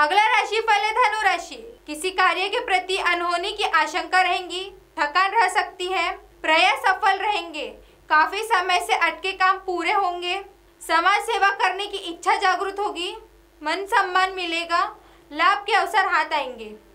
अगला राशि फल है धनु राशि किसी कार्य के प्रति अनहोनी की आशंका रहेगी थकान रह सकती है प्रयास सफल रहेंगे काफी समय से अटके काम पूरे होंगे समाज सेवा करने की इच्छा जागृत होगी मन सम्मान मिलेगा लाभ के अवसर हाथ आएंगे